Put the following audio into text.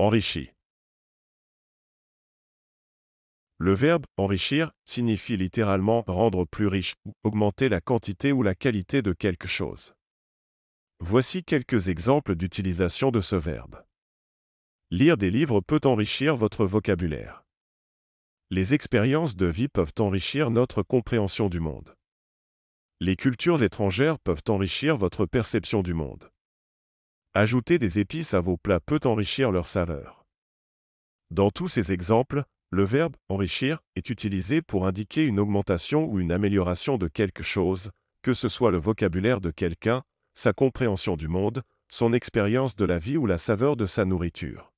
Enrichir. Le verbe enrichir signifie littéralement rendre plus riche ou augmenter la quantité ou la qualité de quelque chose. Voici quelques exemples d'utilisation de ce verbe. Lire des livres peut enrichir votre vocabulaire. Les expériences de vie peuvent enrichir notre compréhension du monde. Les cultures étrangères peuvent enrichir votre perception du monde. Ajouter des épices à vos plats peut enrichir leur saveur. Dans tous ces exemples, le verbe enrichir est utilisé pour indiquer une augmentation ou une amélioration de quelque chose, que ce soit le vocabulaire de quelqu'un, sa compréhension du monde, son expérience de la vie ou la saveur de sa nourriture.